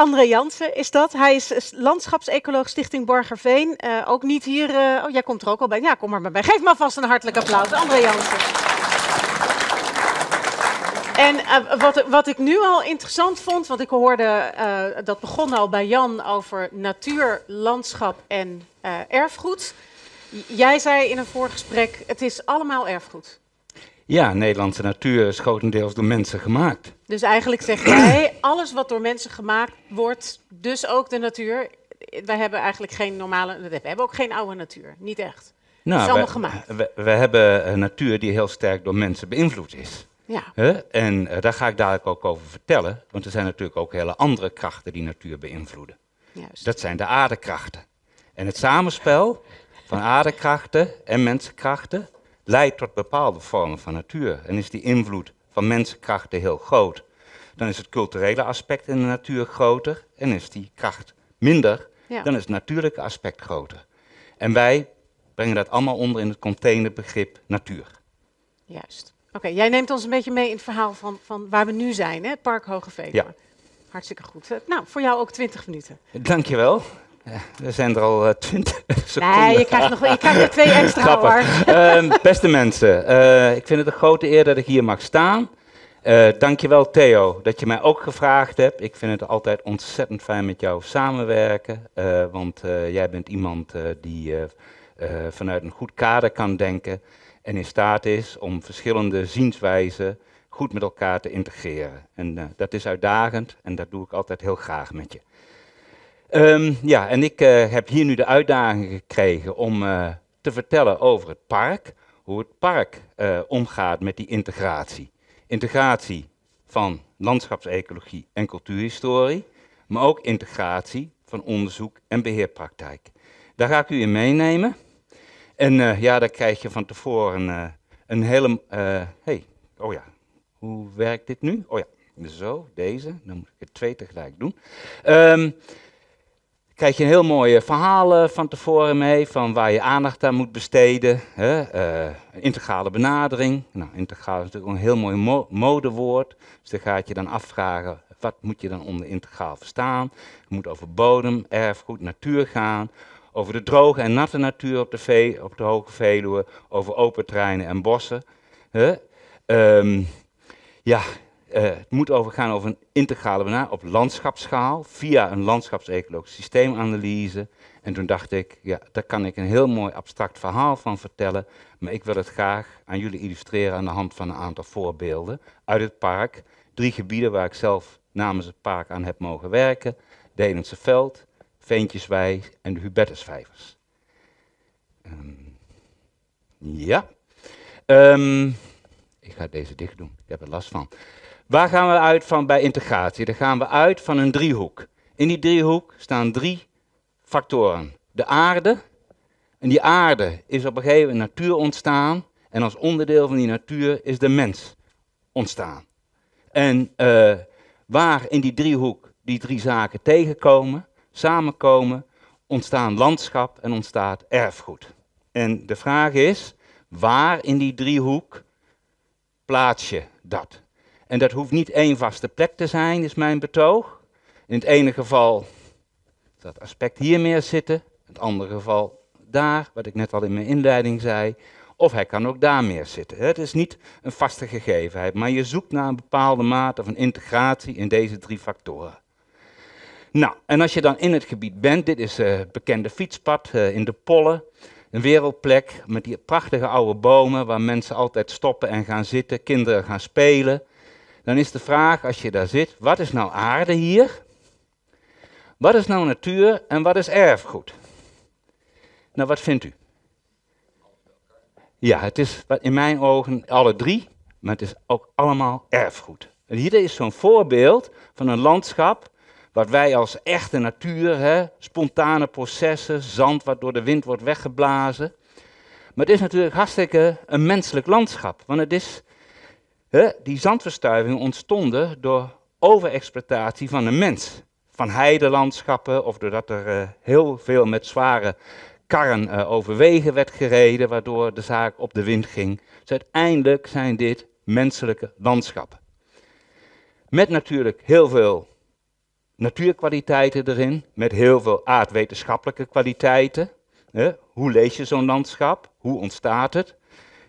André Jansen is dat. Hij is landschapsecoloog Stichting Borgerveen. Uh, ook niet hier. Eh, oh, jij komt er ook al bij. Ja, kom maar, bij. Geef maar vast een hartelijk applaus. André Jansen. En eh, wat, wat, ik nu al interessant vond, want ik hoorde, dat begon al bij Jan over natuur, landschap en erfgoed. Jij zei in een voorgesprek, het is allemaal erfgoed. Ja, Nederlandse natuur is grotendeels door mensen gemaakt. Dus eigenlijk zeg jij, alles wat door mensen gemaakt wordt, dus ook de natuur. Wij hebben eigenlijk geen normale, we hebben ook geen oude natuur, niet echt. Nou, we, gemaakt. We, we, hebben een natuur die heel sterk door mensen beïnvloed is. Ja. En eh, daar ga ik dadelijk ook over vertellen, want er zijn natuurlijk ook hele andere krachten die natuur beïnvloeden. Juist. Dat zijn de aardekrachten. En het samenspel van aardekrachten en mensenkrachten leidt tot bepaalde vormen van natuur en is die invloed van mensenkrachten heel groot, dan is het culturele aspect in de natuur groter en is die kracht minder, dan is het natuurlijke aspect groter. En wij brengen dat allemaal onder in het containerbegrip natuur. Juist. Oké, jij neemt ons een beetje mee in het verhaal van, van waar we nu zijn, hè? Park Hoge Veluwe. Ja. Hartstikke goed. Nou, voor jou ook 20 minuten. Dankjewel er zijn er al eh, twintig. Uh, nee, je krijgt, nog, er twee extra hoor. Ehm, beste mensen, eh, ik vind het een grote eer dat ik hier mag staan. Eh, dankjewel Theo dat je mij ook gevraagd hebt. Ik vind het altijd ontzettend fijn met jou samenwerken. want jij bent iemand die vanuit een goed kader kan denken. En in staat is om verschillende zienswijzen goed met elkaar te integreren. En dat is uitdagend en dat doe ik altijd heel graag met je. Ehm, ja, en ik eh, heb hier nu de uitdaging gekregen om eh, te vertellen over het park. Hoe het park eh, omgaat met die integratie. Integratie van landschapsecologie en cultuurhistorie, maar ook integratie van onderzoek en beheerpraktijk. Daar ga ik u in meenemen. En ja, daar krijg je van tevoren een hele. hey, oh ja, hoe werkt dit nu? Oh ja, zo, deze. Dan moet ik het twee tegelijk doen. Um, krijg je een heel mooie verhalen van tevoren mee, van waar je aandacht aan moet besteden. Hè? Eh, integrale benadering. Nou, integraal is natuurlijk een heel mooi modewoord. Dus dan gaat je dan afvragen, wat moet je dan onder integraal verstaan? Het moet over bodem, erfgoed, natuur gaan. Over de droge en natte natuur op de, vee, op de Hoge Veluwe. Over open terreinen en bossen. Hè? Ehm, ja, eh, het moet over gaan over een integrale benadering op landschapsschaal, via een landschapsecologisch systeemanalyse. En toen dacht ik, ja, daar kan ik een heel mooi abstract verhaal van vertellen, maar ik wil het graag aan jullie illustreren aan de hand van een aantal voorbeelden uit het park. Drie gebieden waar ik zelf namens het park aan heb mogen werken. Delense Veld, Veentjeswij en de Hubertusvijvers. Ehm, ja. Ehm, ik ga deze dicht doen, ik heb er last van. Waar gaan we uit van bij integratie? Dan gaan we uit van een driehoek. In die driehoek staan drie factoren. De aarde. En die aarde is op een gegeven moment natuur ontstaan. En als onderdeel van die natuur is de mens ontstaan. En eh, waar in die driehoek die drie zaken tegenkomen, samenkomen, ontstaan landschap en ontstaat erfgoed. En de vraag is, waar in die driehoek plaats je dat? En dat hoeft niet één vaste plek te zijn, is mijn betoog. In het ene geval dat aspect hier meer zitten, in het andere geval daar, wat ik net al in mijn inleiding zei. Of hij kan ook daar meer zitten. Het is niet een vaste gegevenheid, maar je zoekt naar een bepaalde mate van integratie in deze drie factoren. Nou, en als je dan in het gebied bent, dit is het eh, bekende fietspad eh, in de Pollen. Een wereldplek met die prachtige oude bomen waar mensen altijd stoppen en gaan zitten, kinderen gaan spelen dan is de vraag als je daar zit, wat is nou aarde hier? Wat is nou natuur en wat is erfgoed? Nou, wat vindt u? Ja, het is in mijn ogen alle drie, maar het is ook allemaal erfgoed. En hier is zo'n voorbeeld van een landschap wat wij als echte natuur, hè, spontane processen, zand wat door de wind wordt weggeblazen. Maar het is natuurlijk hartstikke een menselijk landschap, want het is die zandverstuivingen ontstonden door overexploitatie van de mens. Van heidelandschappen of doordat er eh, heel veel met zware karren uh, over wegen werd gereden, waardoor de zaak op de wind ging. Dus uiteindelijk zijn dit menselijke landschappen. Met natuurlijk heel veel natuurkwaliteiten erin, met heel veel aardwetenschappelijke kwaliteiten. hoe lees je zo'n landschap? Hoe ontstaat het?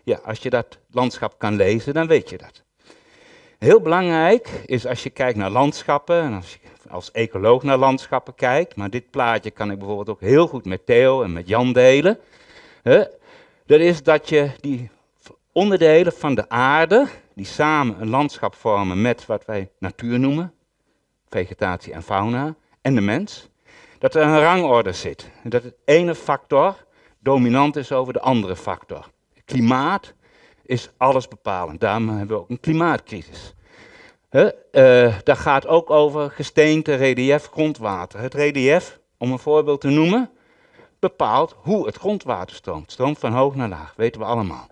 Ja, als je dat landschap kan lezen, dan weet je dat. Heel belangrijk is als je kijkt naar landschappen, en als je als ecoloog naar landschappen kijkt, maar dit plaatje kan ik bijvoorbeeld ook heel goed met Theo en met Jan delen, hè, dat is dat je die onderdelen van de aarde, die samen een landschap vormen met wat wij natuur noemen, vegetatie en fauna, en de mens, dat er een rangorde zit. Dat het ene factor dominant is over de andere factor klimaat is alles bepalend. Daarom hebben we ook een klimaatcrisis. He, eh, daar gaat ook over gesteente, relief, grondwater. Het relief, om een voorbeeld te noemen, bepaalt hoe het grondwater stroomt. Stroomt van hoog naar laag, weten we allemaal.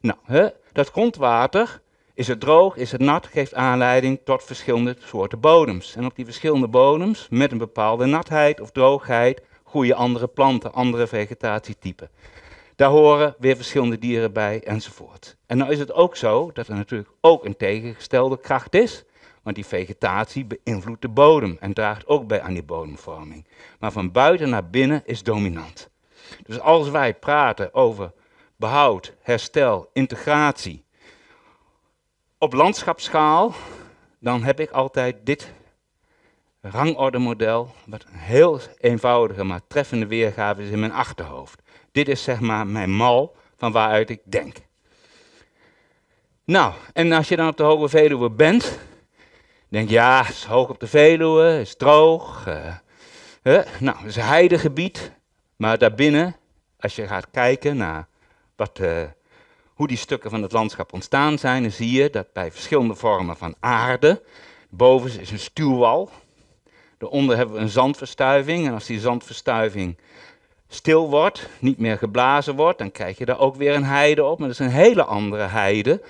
Nou, dat grondwater, is het droog, is het nat, geeft aanleiding tot verschillende soorten bodems. En op die verschillende bodems, met een bepaalde natheid of droogheid, groeien andere planten, andere vegetatietypen. Daar horen weer verschillende dieren bij enzovoort. En nou is het ook zo dat er natuurlijk ook een tegengestelde kracht is. Want die vegetatie beïnvloedt de bodem en draagt ook bij aan die bodemvorming. Maar van buiten naar binnen is dominant. Dus als wij praten over behoud, herstel, integratie op landschapsschaal, dan heb ik altijd dit rangordemodel, wat een heel eenvoudige maar treffende weergave is in mijn achterhoofd. Dit is zeg maar mijn mal van waaruit ik denk. Nou, en als je dan op de Hoge Veluwe bent, denk je, ja, het is hoog op de Veluwe, het is droog. Uh, nou, het is een heidegebied, maar daarbinnen, als je gaat kijken naar wat, eh, hoe die stukken van het landschap ontstaan zijn, dan zie je dat bij verschillende vormen van aarde, boven is een stuwwal, daaronder hebben we een zandverstuiving, en als die zandverstuiving stil wordt, niet meer geblazen wordt, dan krijg je daar ook weer een heide op. Maar dat is een hele andere heide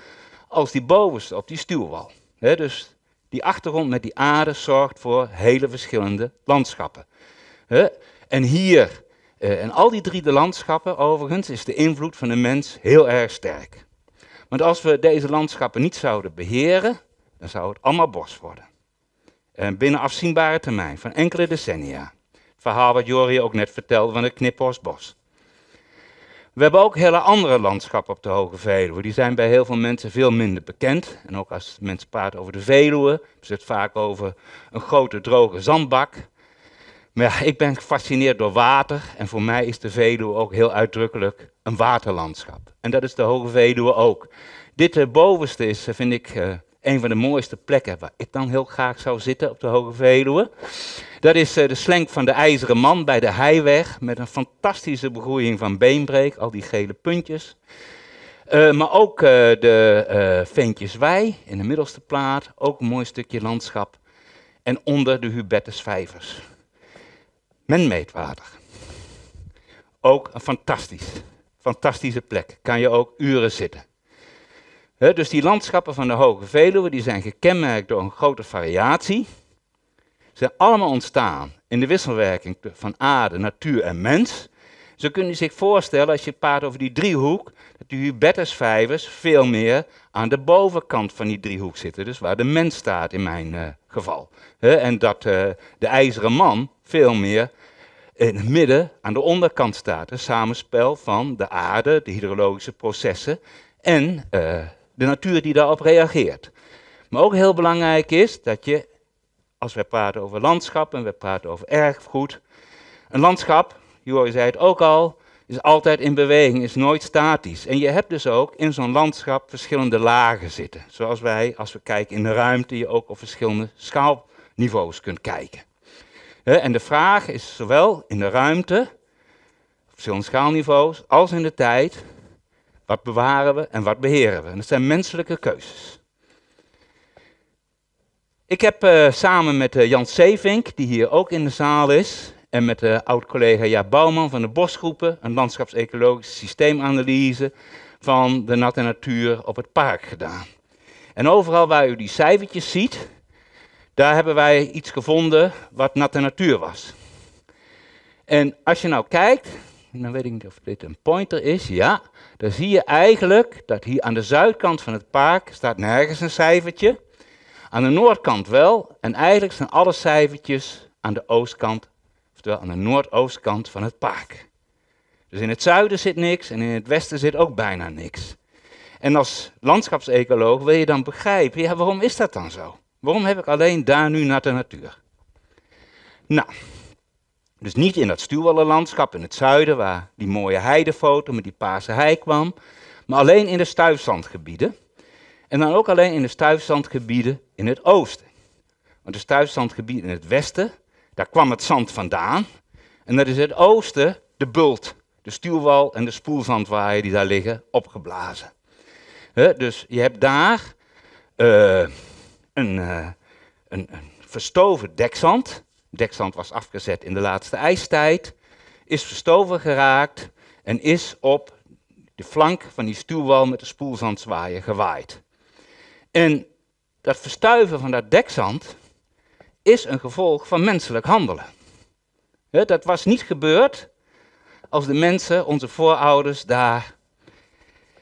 als die bovenste op die stuwwal. dus die achtergrond met die aarde zorgt voor hele verschillende landschappen. en hier, eh, en al die drie de landschappen overigens, is de invloed van de mens heel erg sterk. Want als we deze landschappen niet zouden beheren, dan zou het allemaal bos worden. En binnen afzienbare termijn van enkele decennia. Verhaal wat Jori ook net vertelde van het Kniphorstbos. We hebben ook hele andere landschappen op de Hoge Veluwe. Die zijn bij heel veel mensen veel minder bekend. En ook als mensen praten over de Veluwe, het vaak over een grote droge zandbak. Maar ja, ik ben gefascineerd door water en voor mij is de Veluwe ook heel uitdrukkelijk een waterlandschap. En dat is de Hoge Veluwe ook. Dit eh, bovenste is, eh, vind ik, eh, een van de mooiste plekken waar ik dan heel graag zou zitten op de Hoge Veluwe. Dat is eh, de slenk van de IJzeren Man bij de Heiweg. Met een fantastische begroeiing van beenbreek, al die gele puntjes. Eh, maar ook eh, de uh, Veentjeswei in de middelste plaat. Ook een mooi stukje landschap. En onder de Hubertusvijvers. Menmeetwater. Ook een fantastisch, fantastische plek. Kan je ook uren zitten. dus die landschappen van de Hoge Veluwe die zijn gekenmerkt door een grote variatie zijn allemaal ontstaan in de wisselwerking van aarde, natuur en mens. Zo kun je zich voorstellen, als je praat over die driehoek, dat die Hubertusvijvers veel meer aan de bovenkant van die driehoek zitten. Dus waar de mens staat in mijn eh, geval. en dat eh, de ijzeren man veel meer in het midden aan de onderkant staat. Een samenspel van de aarde, de hydrologische processen en eh, de natuur die daarop reageert. Maar ook heel belangrijk is dat je als wij praten over landschap en we praten over erfgoed. Een landschap, Joris zei het ook al, is altijd in beweging, is nooit statisch. En je hebt dus ook in zo'n landschap verschillende lagen zitten. Zoals wij, als we kijken in de ruimte, je ook op verschillende schaalniveaus kunt kijken. En de vraag is zowel in de ruimte, op verschillende schaalniveaus, als in de tijd, wat bewaren we en wat beheren we? En dat zijn menselijke keuzes. Ik heb eh, samen met eh, Jan Sevink, die hier ook in de zaal is, en met de eh, oud-collega Jaap Bouwman van de Bosgroepen, een landschapsecologische systeemanalyse van de natte natuur op het park gedaan. En overal waar u die cijfertjes ziet, daar hebben wij iets gevonden wat natte natuur was. En als je nou kijkt, dan weet ik niet of dit een pointer is, ja, dan zie je eigenlijk dat hier aan de zuidkant van het park staat nergens een cijfertje aan de noordkant wel, en eigenlijk zijn alle cijfertjes aan de oostkant, oftewel aan de noordoostkant van het park. Dus in het zuiden zit niks en in het westen zit ook bijna niks. En als landschapsecoloog wil je dan begrijpen, ja, waarom is dat dan zo? Waarom heb ik alleen daar nu naar de natuur? Nou, dus niet in dat stuwwallen landschap in het zuiden, waar die mooie heidefoto met die paarse hei kwam, maar alleen in de stuifzandgebieden. En dan ook alleen in de stuifzandgebieden in het oosten. Want de stuifzandgebieden in het westen, daar kwam het zand vandaan. En dat is het oosten de bult, de stuwwal en de spoelzandwaaien die daar liggen, opgeblazen. dus je hebt daar eh, een, eh, een, een, verstoven dekzand. Dekzand was afgezet in de laatste ijstijd. Is verstoven geraakt en is op de flank van die stuwwal met de spoelzandzwaaien gewaaid. En dat verstuiven van dat dekzand is een gevolg van menselijk handelen. dat was niet gebeurd als de mensen, onze voorouders, daar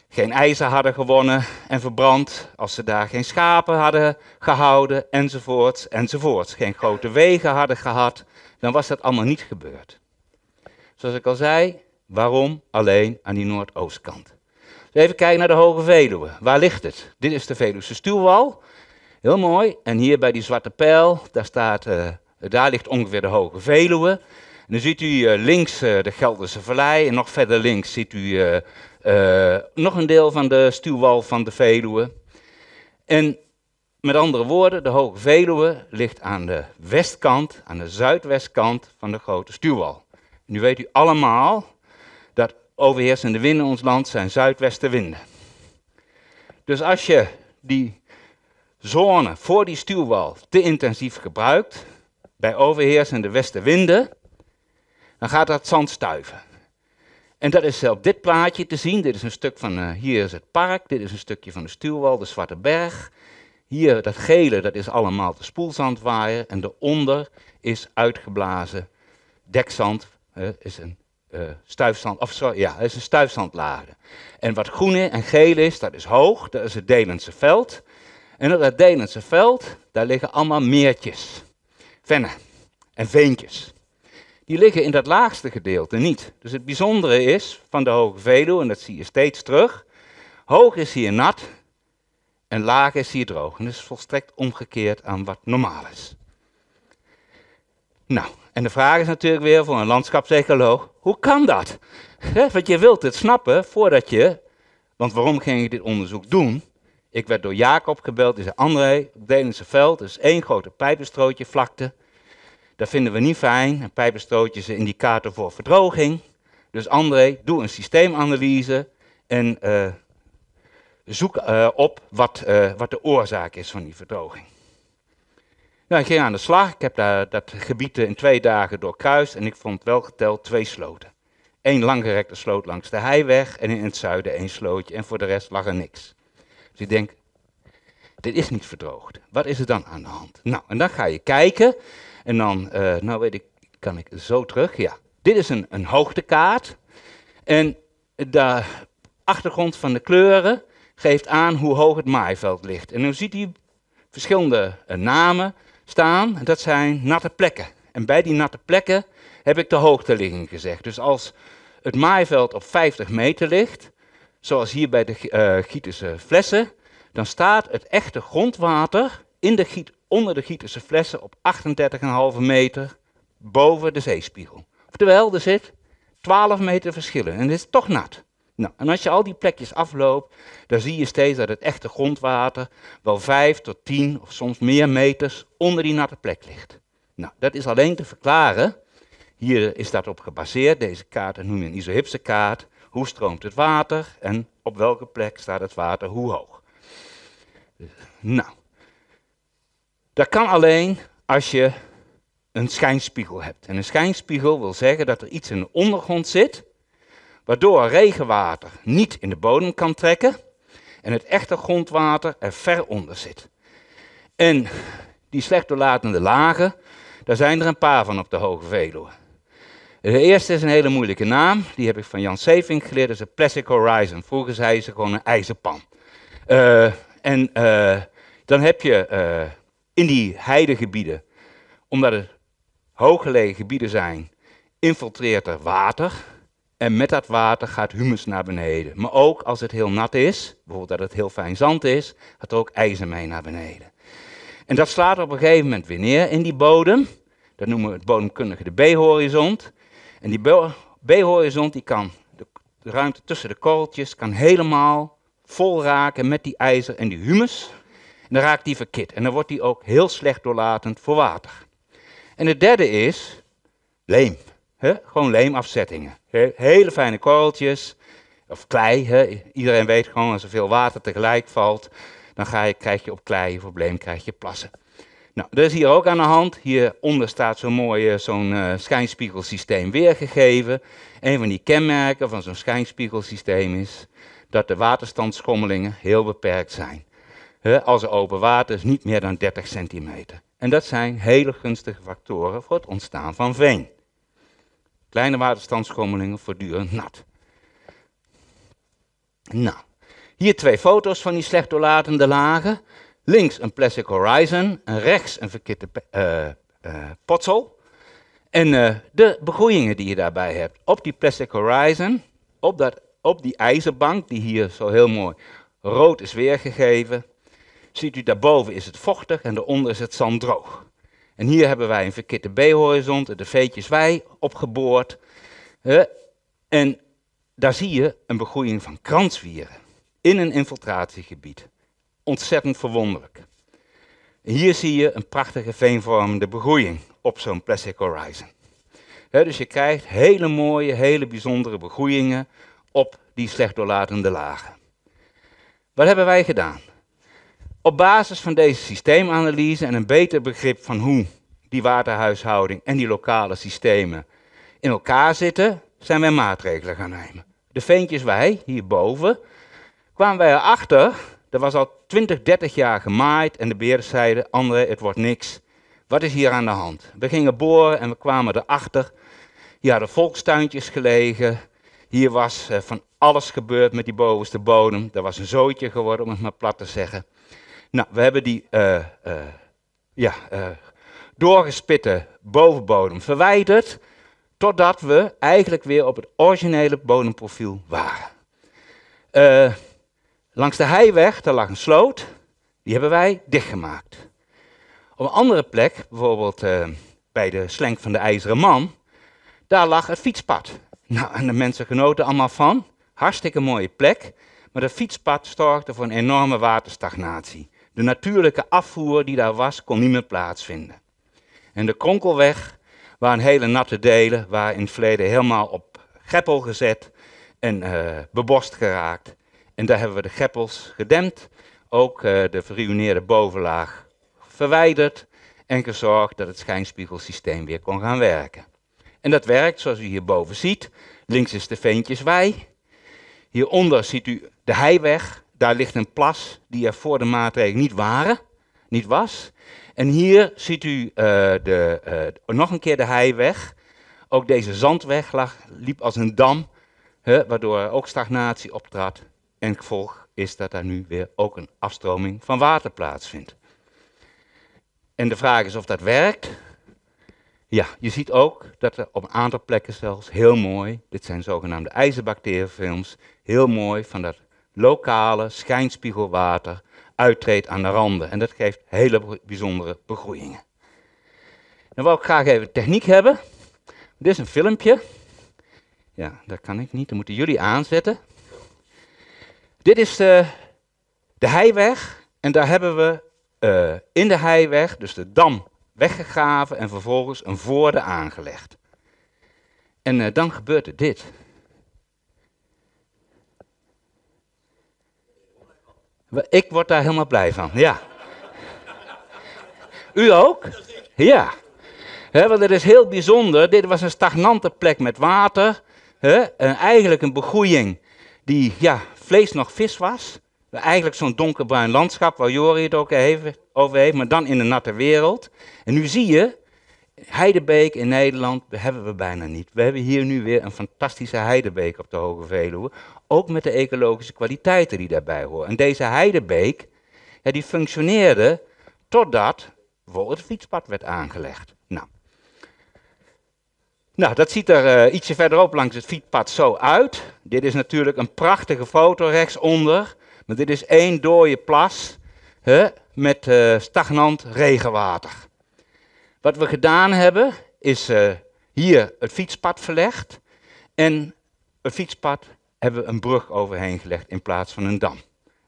geen ijzer hadden gewonnen en verbrand, als ze daar geen schapen hadden gehouden, enzovoorts, enzovoorts. Geen grote wegen hadden gehad, dan was dat allemaal niet gebeurd. Zoals ik al zei, waarom alleen aan die noordoostkant? Even kijken naar de Hoge Veluwe. Waar ligt het? Dit is de Veluwse stuwwal. Heel mooi. En hier bij die zwarte pijl, daar, staat, eh, daar ligt ongeveer de Hoge Veluwe. Nu ziet u eh, links eh, de Gelderse Vallei en nog verder links ziet u nog een deel van de stuwwal van de Veluwe. En met andere woorden, de Hoge Veluwe ligt aan de westkant, aan de zuidwestkant van de grote stuwwal. Nu weet u allemaal overheersende winden in ons land zijn zuidwestenwinden. Dus als je die zone voor die stuwwal te intensief gebruikt, bij overheersende westenwinden, dan gaat dat zand stuiven. En dat is op dit plaatje te zien. Dit is een stuk van, eh, hier is het park, dit is een stukje van de stuwwal, de Zwarte Berg. Hier, dat gele, dat is allemaal de spoelzandwaaier. En onder is uitgeblazen dekzand, uh, eh, is een uh, eh, stuifstand, of sorry, ja, is een stuifstandlade. En wat groen en geel is, dat is hoog, dat is het Delense veld. En op dat Delense veld, daar liggen allemaal meertjes, vennen en veentjes. Die liggen in dat laagste gedeelte niet. Dus het bijzondere is van de Hoge Veluwe, en dat zie je steeds terug, hoog is hier nat en laag is hier droog. En dat is volstrekt omgekeerd aan wat normaal is. Nou, en de vraag is natuurlijk weer voor een landschapsecoloog, hoe kan dat? He, want je wilt het snappen voordat je, want waarom ging ik dit onderzoek doen? Ik werd door Jacob gebeld, die zei André, op Delense veld, is één grote pijpenstrootje vlakte. Dat vinden we niet fijn, een pijpenstrootje is een indicator voor verdroging. Dus André, doe een systeemanalyse en eh, zoek eh, op wat, eh, wat de oorzaak is van die verdroging. Nou, ik ging aan de slag. Ik heb dat, dat gebied in twee dagen doorkruist en ik vond wel geteld twee sloten. Eén langgerekte sloot langs de heiweg en in het zuiden één slootje en voor de rest lag er niks. Dus ik denk, dit is niet verdroogd. Wat is er dan aan de hand? Nou, en dan ga je kijken en dan, eh, nou weet ik, kan ik zo terug, ja. Dit is een, een hoogtekaart en de achtergrond van de kleuren geeft aan hoe hoog het maaiveld ligt. En dan ziet hij verschillende eh, namen staan. dat zijn natte plekken. En bij die natte plekken heb ik de hoogte liggen gezegd. Dus als het maaiveld op 50 meter ligt, zoals hier bij de uh, eh, Gietische flessen, dan staat het echte grondwater in de giet, onder de Gietische flessen op 38,5 meter boven de zeespiegel. terwijl er zit 12 meter verschillen en het is toch nat. Nou, en als je al die plekjes afloopt, dan zie je steeds dat het echte grondwater wel 5 tot 10 of soms meer meters onder die natte plek ligt. Nou, dat is alleen te verklaren. Hier is dat op gebaseerd. Deze kaart noem je een isohipse kaart. Hoe stroomt het water en op welke plek staat het water hoe hoog? Nou, dat kan alleen als je een schijnspiegel hebt. En een schijnspiegel wil zeggen dat er iets in de ondergrond zit waardoor regenwater niet in de bodem kan trekken en het echte grondwater er ver onder zit. En die slecht doorlatende lagen, daar zijn er een paar van op de Hoge Veluwe. De eerste is een hele moeilijke naam, die heb ik van Jan Seving geleerd, dat is de Plastic Horizon. Vroeger zei ze gewoon een ijzerpan. Eh, en eh, dan heb je eh, in die heidegebieden, omdat het hooggelegen gebieden zijn, infiltreert er water en met dat water gaat humus naar beneden. Maar ook als het heel nat is, bijvoorbeeld dat het heel fijn zand is, gaat er ook ijzer mee naar beneden. En dat slaat op een gegeven moment weer neer in die bodem. Dat noemen we het bodemkundige de B-horizon. En die B-horizon die kan de, ruimte tussen de korreltjes kan helemaal vol raken met die ijzer en die humus. En dan raakt die verkit. En dan wordt die ook heel slecht doorlatend voor water. En het derde is leem. Gewoon leemafzettingen. Hele fijne korreltjes, of klei. Iedereen weet gewoon, als er veel water tegelijk valt, dan ga je, krijg je op klei een probleem, krijg je plassen. Nou, dat is hier ook aan de hand. Hieronder staat zo'n mooi zo'n eh, schijnspiegelsysteem weergegeven. Een van die kenmerken van zo'n schijnspiegelsysteem is dat de waterstandsschommelingen heel beperkt zijn. als er open water is, niet meer dan 30 centimeter. En dat zijn hele gunstige factoren voor het ontstaan van veen. Kleine waterstandsschommelingen voortdurend nat. Nou, hier twee foto's van die slecht doorlatende lagen. Links een plastic horizon en rechts een verkitte eh, eh, potsel. En eh, de begroeiingen die je daarbij hebt. Op die plastic horizon, op, dat, op die ijzerbank, die hier zo heel mooi rood is weergegeven. Ziet u daarboven is het vochtig en daaronder is het zand droog. En hier hebben wij een verkitte B-horizon, de veetjes wij opgeboord. En daar zie je een begroeiing van kransvieren in een infiltratiegebied. Ontzettend verwonderlijk. Hier zie je een prachtige veenvormende begroeiing op zo'n plastic horizon. dus je krijgt hele mooie, hele bijzondere begroeiingen op die slecht doorlatende lagen. Wat hebben wij gedaan? Op basis van deze systeemanalyse en een beter begrip van hoe die waterhuishouding en die lokale systemen in elkaar zitten, zijn wij maatregelen gaan nemen. De veentjes wij, hierboven, kwamen wij erachter, er was al 20, 30 jaar gemaaid en de beheerders zeiden, André, het wordt niks. Wat is hier aan de hand? We gingen boren en we kwamen erachter, hier hadden volkstuintjes gelegen, hier was eh, van alles gebeurd met die bovenste bodem, er was een zootje geworden om het maar plat te zeggen. Nou, we hebben die eh, eh, ja, eh, doorgespitte bovenbodem verwijderd, totdat we eigenlijk weer op het originele bodemprofiel waren. langs de heiweg, daar lag een sloot, die hebben wij dichtgemaakt. Op een andere plek, bijvoorbeeld bij de slenk van de IJzeren Man, daar lag het fietspad. Nou, en de mensen genoten allemaal van. Hartstikke mooie plek. Maar dat fietspad zorgde voor een enorme waterstagnatie. De natuurlijke afvoer die daar was, kon niet meer plaatsvinden. En de kronkelweg waren hele natte delen, waren in het verleden helemaal op geppel gezet en uh, bebost geraakt. En daar hebben we de greppels gedempt, ook eh, de verruineerde bovenlaag verwijderd en gezorgd dat het schijnspiegelsysteem weer kon gaan werken. En dat werkt zoals u hierboven ziet. Links is de Veentjeswei. Hieronder ziet u de Heiweg, daar ligt een plas die er voor de maatregelen niet, waren, niet was. En hier ziet u eh, de, eh, nog een keer de heiweg. Ook deze zandweg lag, liep als een dam, hè, waardoor er ook stagnatie optrad. En gevolg is dat daar nu weer ook een afstroming van water plaatsvindt. En de vraag is of dat werkt. Ja, je ziet ook dat er op een aantal plekken zelfs heel mooi, dit zijn zogenaamde ijzerbacteriefilms, heel mooi van dat lokale schijnspiegelwater uittreedt aan de randen. En dat geeft hele bijzondere begroeiingen. Dan nou, wou ik graag even techniek hebben. Dit is een filmpje. Ja, dat kan ik niet. Dan moeten jullie aanzetten. Dit is de, eh, de heiweg. En daar hebben we eh, in de heiweg, dus de dam, weggegraven en vervolgens een voorde aangelegd. En uh, dan gebeurde dit. Ik word daar helemaal blij van, ja. U ook? Ja. want het is heel bijzonder. Dit was een stagnante plek met water. en eigenlijk een begroeiing die ja, vlees nog vis was. Eigenlijk zo'n donkerbruin landschap waar Jori het ook even over heeft, maar dan in de natte wereld. En nu zie je Heidebeek in Nederland hebben we bijna niet. We hebben hier nu weer een fantastische heidebeek op de Hoge Veluwe. Ook met de ecologische kwaliteiten die daarbij horen. En deze heidebeek, ja, die functioneerde totdat voor het fietspad werd aangelegd. Nou, nou dat ziet er eh, ietsje verderop langs het fietspad zo uit. Dit is natuurlijk een prachtige foto rechtsonder. Maar dit is één dode plas hè, met eh, stagnant regenwater. Wat we gedaan hebben, is eh, hier het fietspad verlegd. En het fietspad hebben we een brug overheen gelegd in plaats van een dam.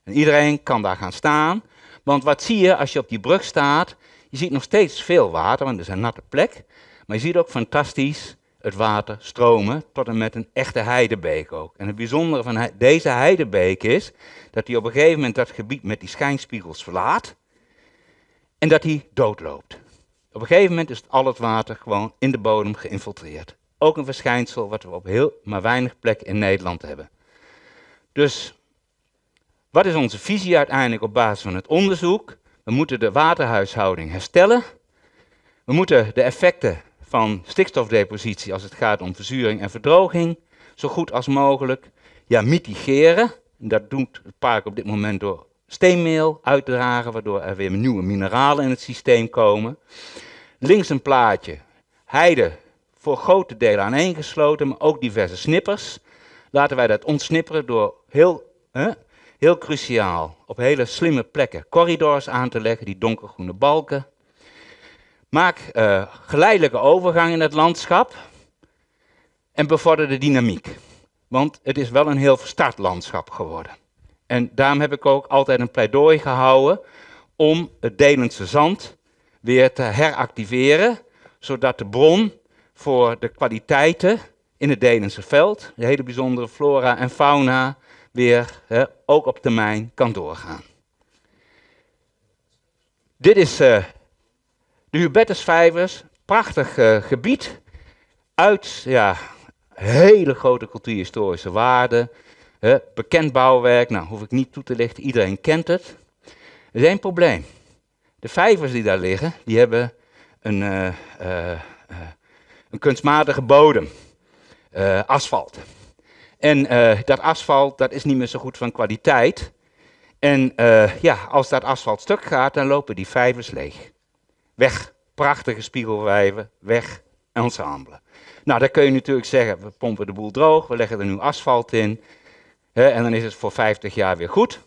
En iedereen kan daar gaan staan. Want wat zie je als je op die brug staat? Je ziet nog steeds veel water, want het is een natte plek. Maar je ziet ook fantastisch het water stromen tot en met een echte heidebeek ook. En het bijzondere van deze heidebeek is dat hij op een gegeven moment dat gebied met die schijnspiegels verlaat en dat hij doodloopt. Op een gegeven moment is al het water gewoon in de bodem geïnfiltreerd. Ook een verschijnsel wat we op heel maar weinig plekken in Nederland hebben. Dus wat is onze visie uiteindelijk op basis van het onderzoek? We moeten de waterhuishouding herstellen. We moeten de effecten van stikstofdepositie als het gaat om verzuring en verdroging zo goed als mogelijk ja, mitigeren. Dat doet het park op dit moment door steenmeel uitdragen, waardoor er weer nieuwe mineralen in het systeem komen. Links een plaatje, heide voor grote delen aaneengesloten, maar ook diverse snippers. Laten wij dat ontsnipperen door heel, hè, heel cruciaal op hele slimme plekken corridors aan te leggen, die donkergroene balken. Maak eh, geleidelijke overgang in het landschap en bevorder de dynamiek. Want het is wel een heel verstart landschap geworden. En daarom heb ik ook altijd een pleidooi gehouden om het Delense zand weer te heractiveren, zodat de bron voor de kwaliteiten in het Delense veld, de hele bijzondere flora en fauna, weer hè, ook op termijn kan doorgaan. Dit is uh, de Hubertusvijvers, prachtig eh, gebied, uit ja, hele grote cultuurhistorische waarde bekend bouwwerk, nou hoef ik niet toe te lichten, iedereen kent het. Er is één probleem. De vijvers die daar liggen, die hebben een, eh, eh, eh, een kunstmatige bodem, asfalt. En dat asfalt dat is niet meer zo goed van kwaliteit. En ja, als dat asfalt stuk gaat, dan lopen die vijvers leeg. Weg, prachtige spiegelwijven, weg, ensemble. Nou, dan kun je natuurlijk zeggen, we pompen de boel droog, we leggen er nu asfalt in en dan is het voor 50 jaar weer goed.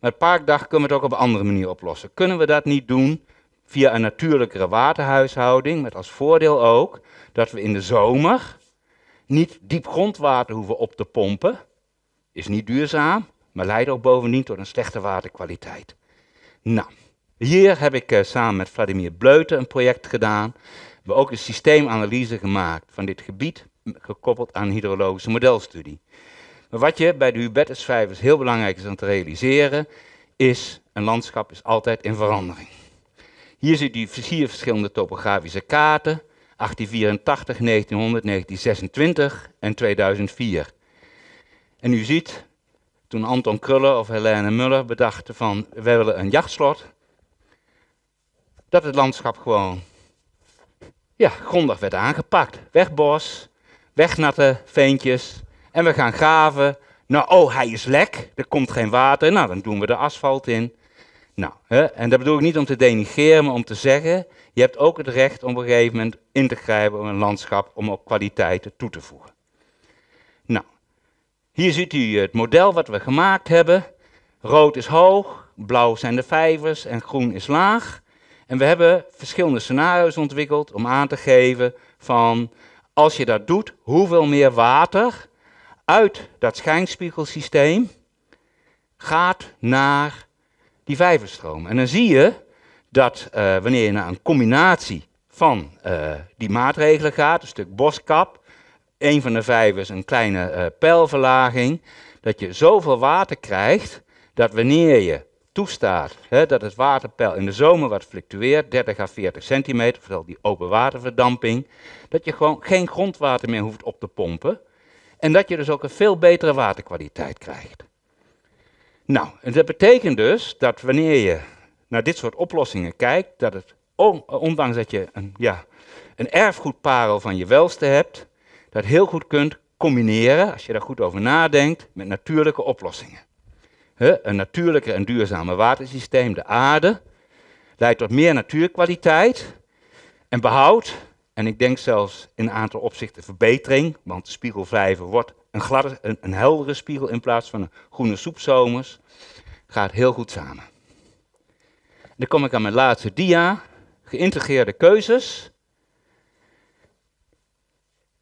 Met Parkdag kunnen we het ook op een andere manier oplossen. Kunnen we dat niet doen via een natuurlijkere waterhuishouding, met als voordeel ook dat we in de zomer niet diep grondwater hoeven op te pompen. Is niet duurzaam, maar leidt ook bovendien tot een slechte waterkwaliteit. Nou, hier heb ik eh, samen met Vladimir Bleuten een project gedaan. We hebben ook een systeemanalyse gemaakt van dit gebied, gekoppeld aan een hydrologische modelstudie. Maar wat je bij de Hubertusvijvers heel belangrijk is om te realiseren, is een landschap is altijd in verandering. Hier ziet u vier verschillende topografische kaarten, 1884, 1900, 1926 en 2004. En u ziet, toen Anton Kruller of Helene Muller bedachten van, wij willen een jachtslot, dat het landschap gewoon ja, grondig werd aangepakt. Weg bos, weg natte veentjes, en we gaan graven. Nou, oh, hij is lek. Er komt geen water. Nou, dan doen we de asfalt in. Nou, hè? en dat bedoel ik niet om te denigreren, maar om te zeggen: je hebt ook het recht om op een gegeven moment in te grijpen op een landschap om ook kwaliteiten toe te voegen. Nou, hier ziet u het model wat we gemaakt hebben. Rood is hoog, blauw zijn de vijvers en groen is laag. En we hebben verschillende scenario's ontwikkeld om aan te geven van als je dat doet, hoeveel meer water uit dat schijnspiegelsysteem gaat naar die vijverstroom. En dan zie je dat eh, wanneer je naar een combinatie van eh, die maatregelen gaat, een stuk boskap, een van de vijvers een kleine uh, pijlverlaging, dat je zoveel water krijgt dat wanneer je toestaat hè, dat het waterpeil in de zomer wat fluctueert, 30 à 40 centimeter, vooral die open waterverdamping, dat je gewoon geen grondwater meer hoeft op te pompen, en dat je dus ook een veel betere waterkwaliteit krijgt. Nou, en dat betekent dus dat wanneer je naar dit soort oplossingen kijkt, dat het, ondanks dat je een, ja, een erfgoedparel van je welste hebt, dat heel goed kunt combineren, als je daar goed over nadenkt, met natuurlijke oplossingen. een natuurlijker en duurzamer watersysteem, de aarde, leidt tot meer natuurkwaliteit en behoud en ik denk zelfs in een aantal opzichten verbetering, want de spiegelvijver wordt een, gladde, een, heldere spiegel in plaats van een groene soepzomers. Gaat heel goed samen. dan kom ik aan mijn laatste dia, geïntegreerde keuzes.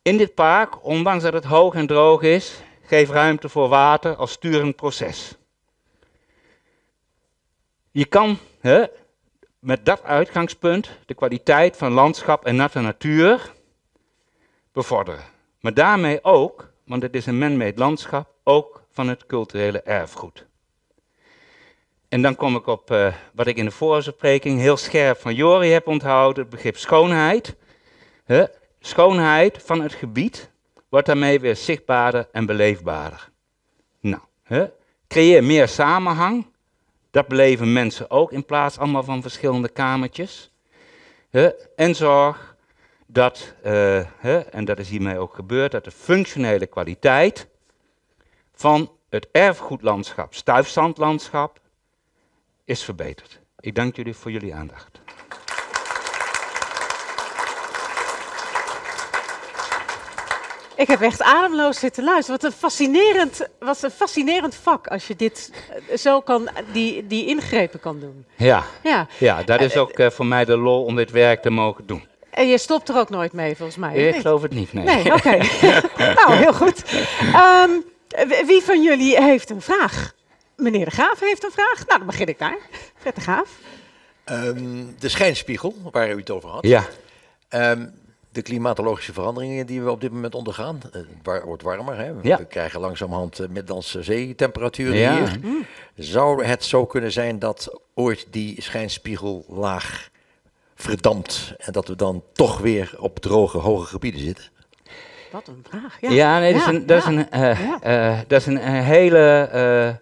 In dit park, ondanks dat het hoog en droog is, geef ruimte voor water als sturend proces. Je kan, hè, met dat uitgangspunt de kwaliteit van landschap en natte natuur bevorderen. Maar daarmee ook, want het is een man-made landschap, ook van het culturele erfgoed. En dan kom ik op eh, wat ik in de spreking heel scherp van Jori heb onthouden, het begrip schoonheid. Schoonheid van het gebied wordt daarmee weer zichtbaarder en beleefbaarder. Nou, creëer meer samenhang dat beleven mensen ook in plaats allemaal van verschillende kamertjes. en zorg dat, eh, en dat is hiermee ook gebeurd, dat de functionele kwaliteit van het erfgoedlandschap, stuifzandlandschap, is verbeterd. Ik dank jullie voor jullie aandacht. Ik heb echt ademloos zitten luisteren. Wat een fascinerend, wat een fascinerend vak als je dit eh, zo kan, die, die ingrepen kan doen. Ja, ja. ja dat is eh, ook eh, voor mij de lol om dit werk te mogen doen. En je stopt er ook nooit mee, volgens mij. Ik geloof het niet, nee. Nee, oké. nou, heel goed. Ehm, wie van jullie heeft een vraag? Meneer de Graaf heeft een vraag. Nou, dan begin ik daar. Fred de Graaf. Ehm, de schijnspiegel, waar u het over had. Ja. Ehm, de klimatologische veranderingen die we op dit moment ondergaan. Het eh, wordt warmer. Hè? Ja. We krijgen langzamerhand eh, Middellandse eh, zeetemperaturen ja. hier. Mm. Zou het zo kunnen zijn dat ooit die schijnspiegel laag verdampt en dat we dan toch weer op droge, hoge gebieden zitten? Wat een vraag. Ja, ja nee, dat is een, dat is een, dat is een, hele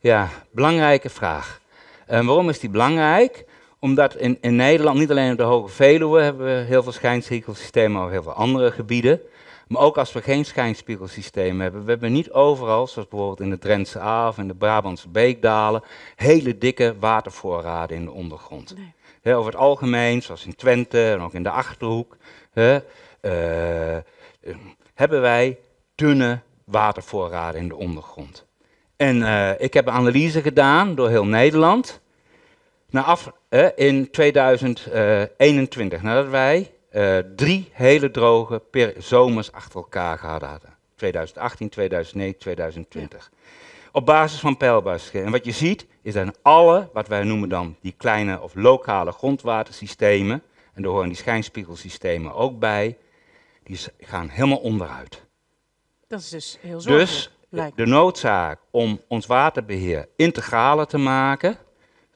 ja, belangrijke vraag. waarom is die belangrijk? Omdat in, Nederland, niet alleen op de Hoge Veluwe, hebben we heel veel schijnspiegelsystemen, maar ook heel veel andere gebieden. Maar ook als we geen schijnspiegelsysteem hebben, we hebben niet overal, zoals bijvoorbeeld in de Drentse A of in de Brabantse Beekdalen, hele dikke watervoorraden in de ondergrond. over het algemeen, zoals in Twente en ook in de Achterhoek, eh, eh, hebben wij dunne watervoorraden in de ondergrond. En eh, ik heb een analyse gedaan door heel Nederland naar nou, af in 2021, eh, nadat wij eh, drie hele droge per zomers achter elkaar gehad hadden. 2018, 2009, 2020. Op basis van peilbaarschap. En wat je ziet, is dat alle, wat wij noemen dan die kleine of lokale grondwatersystemen, en daar horen die schijnspiegelsystemen ook bij, die gaan helemaal onderuit. Dat is dus heel dus zorgelijk. Dus de noodzaak om ons waterbeheer integraler te maken,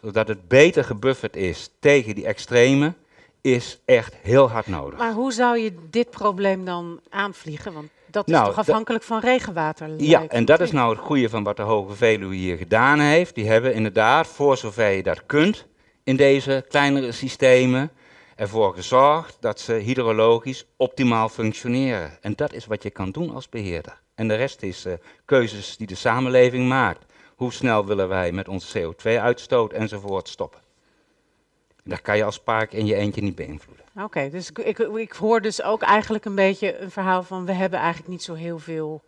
zodat het beter gebufferd is tegen die extreme, is echt heel hard nodig. Maar hoe zou je dit probleem dan aanvliegen? Want dat is nou, toch afhankelijk van regenwater? Ja, en dat is nou het goede van wat de Hoge Veluwe hier gedaan heeft. Die hebben inderdaad, voor zover je dat kunt, in deze kleinere systemen ervoor gezorgd dat ze hydrologisch optimaal functioneren. En dat is wat je kan doen als beheerder. En de rest is uh, keuzes die de samenleving maakt. Hoe snel willen wij met onze CO2-uitstoot enzovoort stoppen? Dat kan je als park in je eentje niet beïnvloeden. Oké, dus ik, ik, ik, hoor dus ook eigenlijk een beetje een verhaal van we hebben eigenlijk niet zo heel veel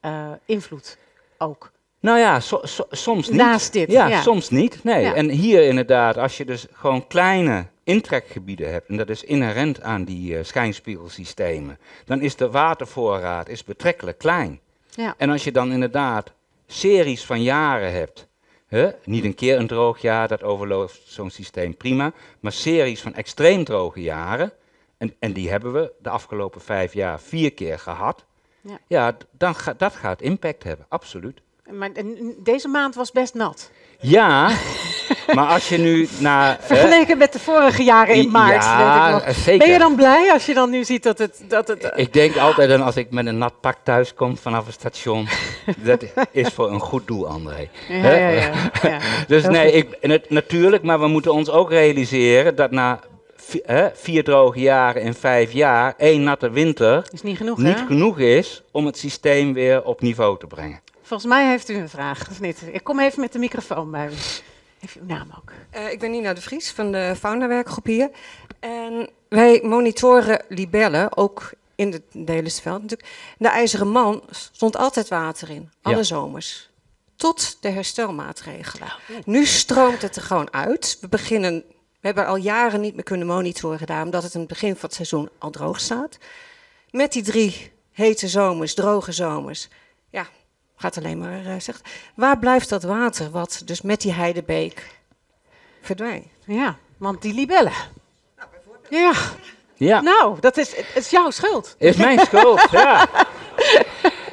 eh, invloed ook. Nou ja, soms niet. Naast dit. Ja, soms niet. Nee. En hier inderdaad, als je dus gewoon kleine intrekgebieden hebt, en dat is inherent aan die eh, schijnspiegelsystemen, dan is de watervoorraad is betrekkelijk klein. Ja. En als je dan inderdaad series van jaren hebt. He? Niet een keer een droog jaar, dat overloopt zo'n systeem prima. Maar series van extreem droge jaren, en, en die hebben we de afgelopen vijf jaar vier keer gehad. Ja, ja dan ga, dat gaat impact hebben, absoluut. Maar deze maand was best nat. Ja, maar als je nu naar... Vergeleken met de vorige jaren in maart. ik Ben je dan blij als je dan nu ziet dat het... Dat het Ik denk altijd dan als ik met een nat pak thuis kom vanaf het station. dat is voor een goed doel, André. Ja, ja, dus nee, ik, het, natuurlijk, maar we moeten ons ook realiseren dat na Vier, vier droge jaren in vijf jaar, één natte winter, is niet, genoeg, niet genoeg is om het systeem weer op niveau te brengen. Volgens mij heeft u een vraag, Ik kom even met de microfoon bij u. Even uw naam ook. Eh, ik ben Nina de Vries van de Faunawerkgroep hier. En wij monitoren libellen, ook in het Nederlandsveld natuurlijk. De IJzeren Man stond altijd water in, alle zomers. Tot de herstelmaatregelen. Oh, nu stroomt het er gewoon uit. We beginnen we hebben al jaren niet meer kunnen monitoren gedaan, omdat het in het begin van het seizoen al droog staat. Met die drie hete zomers, droge zomers, ja, gaat alleen maar eh, zegt. Waar blijft dat water wat dus met die heidebeek verdwijnt? Ja, want die libellen. Nou, ja. ja. Nou, dat is, het is jouw schuld. Is mijn schuld, ja.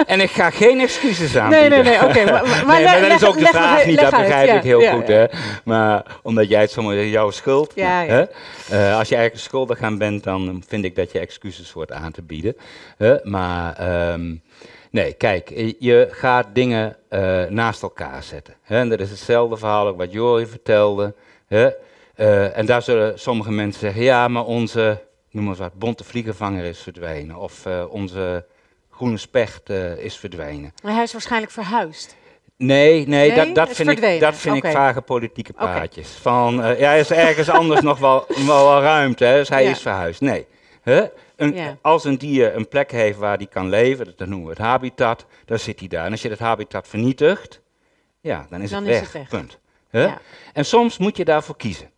En ik ga geen excuses aanbieden. Nee, nee, nee, oké. maar, maar, dat is ook de vraag niet, dat begrijp ik heel goed. Hè? Maar omdat jij het zomaar jouw schuld. Nou, hè? Eh, als je eigenlijk schuldig aan bent, dan vind ik dat je excuses wordt aan te bieden. Hè? Eh, maar... Ehm, Nee, kijk, eh, je gaat dingen eh, naast elkaar zetten. Hè? En dat is hetzelfde verhaal ook wat Jori vertelde. Hè? Eh, en daar zullen sommige mensen zeggen, ja, maar onze, noem maar eens wat, bonte vliegenvanger is verdwenen. Of onze groene specht is verdwenen. Maar hij is waarschijnlijk verhuisd. Nee, nee, dat, dat vind, ik, dat vind ik vage politieke praatjes. Van, ja, er is ergens anders nog wel, wel, wel ruimte, hè? dus hij is verhuisd. Nee, als een dier een plek heeft waar die kan leven, dat noemen we het habitat, dan zit hij daar. En als je dat habitat vernietigt, ja, dan is, het, weg. Punt. En soms moet je daarvoor kiezen.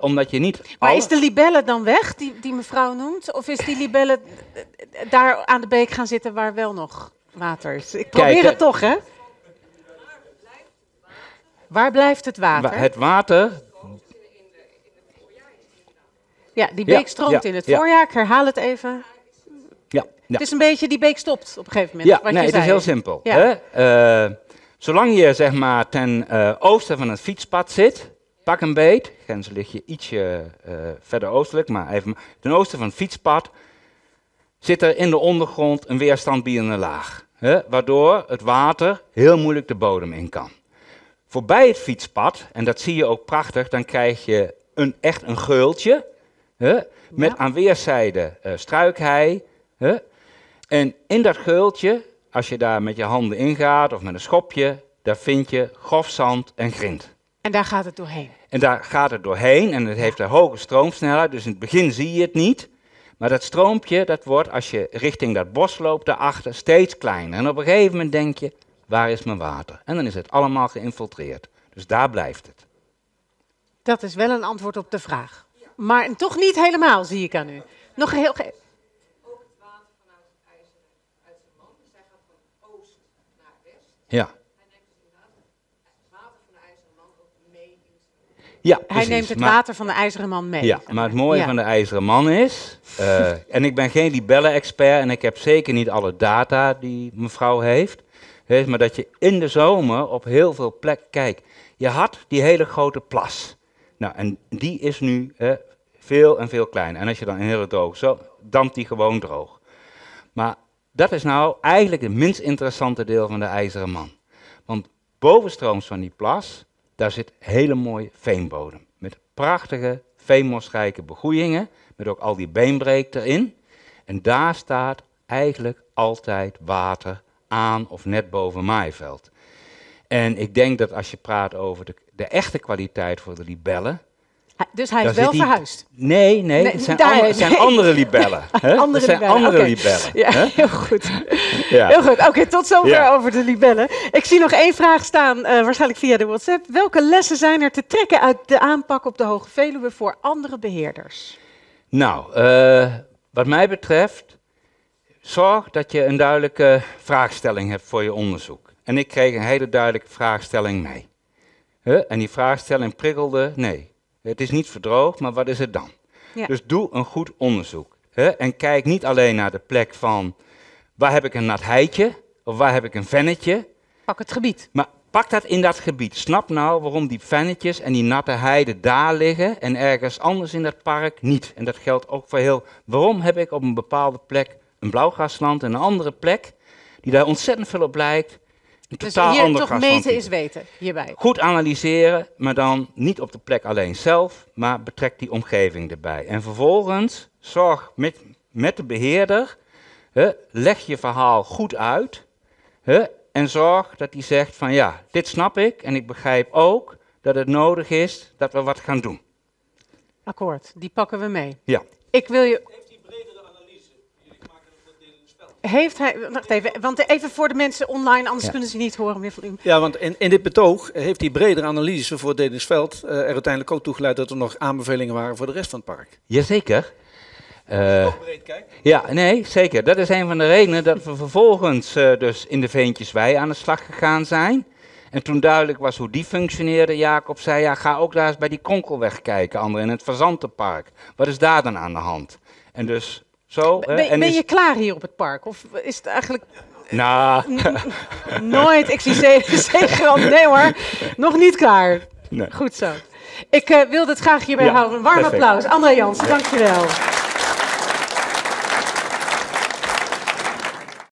Omdat je niet. Maar is de libelle dan weg, die, die mevrouw noemt? Of is die libelle eh, eh, daar aan de beek gaan zitten waar wel nog water is? Ik probeer het toch, hè? Waar blijft het water? Het water, ja, die beek stroomt in het voorjaar. Ik herhaal het even. Ja, Het is een beetje die beek stopt op een gegeven moment. Ja, nee, het is heel simpel. Hè? Eh, zolang je zeg maar ten eh, oosten van het fietspad zit, pak een beet. Grens ligt je ietsje eh, verder oostelijk, maar even ten oosten van het fietspad zit er in de ondergrond een weerstandbiedende laag. Hè, waardoor het water heel moeilijk de bodem in kan. Voorbij het fietspad, en dat zie je ook prachtig, dan krijg je een, echt een geultje. Met ja. aan weerszijden uh, eh, struikhei. En in dat geultje, als je daar met je handen ingaat of met een schopje, daar vind je grof zand en grind. En daar gaat het doorheen. En daar gaat het doorheen en het heeft een hoge stroomsnelheid, dus in het begin zie je het niet. Maar dat stroompje, dat wordt als je richting dat bos loopt daarachter steeds kleiner. En op een gegeven moment denk je, waar is mijn water? En dan is het allemaal geïnfiltreerd. Dus daar blijft het. Dat is wel een antwoord op de vraag. Maar toch niet helemaal, zie ik aan u. Nog heel... Ge nou Ja. Dus ja, Hij neemt het maar, water van de IJzeren Man mee. Ja, maar het mooie van de IJzeren Man is, eh, en ik ben geen libellen-expert en ik heb zeker niet alle data die mevrouw heeft, maar dat je in de zomer op heel veel plekken, kijkt. je had die hele grote plas. Nou, en die is nu hè, veel en veel kleiner. En als je dan een hele droog zo, dampt die gewoon droog. Maar dat is nou eigenlijk het minst interessante deel van de ijzeren man. Want bovenstrooms van die plas, daar zit hele mooie veenbodem. Met prachtige veenmosrijke begroeiingen, met ook al die beenbreek erin. En daar staat eigenlijk altijd water aan of net boven maaiveld. En ik denk dat als je praat over de de echte kwaliteit voor de libellen. Dus hij is wel verhuisd? Nee, nee, het zijn, zijn andere libellen. Hè? andere zijn libellen. andere libellen. heel goed. ja. Heel goed. Oké, tot zover over de libellen. Ik zie nog één vraag staan, eh, waarschijnlijk via de WhatsApp. Welke lessen zijn er te trekken uit de aanpak op de Hoge Veluwe voor andere beheerders? Nou, eh, wat mij betreft, zorg dat je een duidelijke vraagstelling hebt voor je onderzoek. En ik kreeg een hele duidelijke vraagstelling mee. En die vraagstelling prikkelde, nee, het is niet verdroogd, maar wat is het dan? Dus doe een goed onderzoek. En kijk niet alleen naar de plek van waar heb ik een nat heidje of waar heb ik een vennetje. Pak het gebied. Maar pak dat in dat gebied. Snap nou waarom die vennetjes en die natte heiden daar liggen en ergens anders in dat park niet. En dat geldt ook voor heel. Waarom heb ik op een bepaalde plek een blauwgrasland en een andere plek die daar ontzettend veel op lijkt, dus totaal toch meten is weten, hierbij. Goed analyseren, maar dan niet op de plek alleen zelf, maar betrek die omgeving erbij. En vervolgens zorg met, met de beheerder, hè, leg je verhaal goed uit hè, en zorg dat die zegt van ja, dit snap ik en ik begrijp ook dat het nodig is dat we wat gaan doen. Akkoord, die pakken we mee. Ja. Ik wil je heeft hij, wacht even, want even voor de mensen online, anders kunnen ze niet horen meer van u. Ja, want in, in dit betoog heeft die bredere analyse voor Dedingsveld uh, eh, er uiteindelijk ook toe geleid dat er nog aanbevelingen waren voor de rest van het park. Jazeker. Uh, ja, nee, zeker. Dat is een van de redenen dat we vervolgens eh, dus in de veentjes wij aan de slag gegaan zijn. En toen duidelijk was hoe die functioneerde, Jacob zei, ja, ga ook daar eens bij die kronkelweg kijken, André, in het Verzantenpark. Wat is daar dan aan de hand? En dus zo, ben, hè? En ben je klaar hier op het park? Of is het eigenlijk nou. Nooit. Ik zie zeegrand. Nee hoor. Nog niet klaar. Nee. Goed zo. Ik uh, eh, wil het graag hierbij houden. Een warm applaus. André Jansen, dankjewel.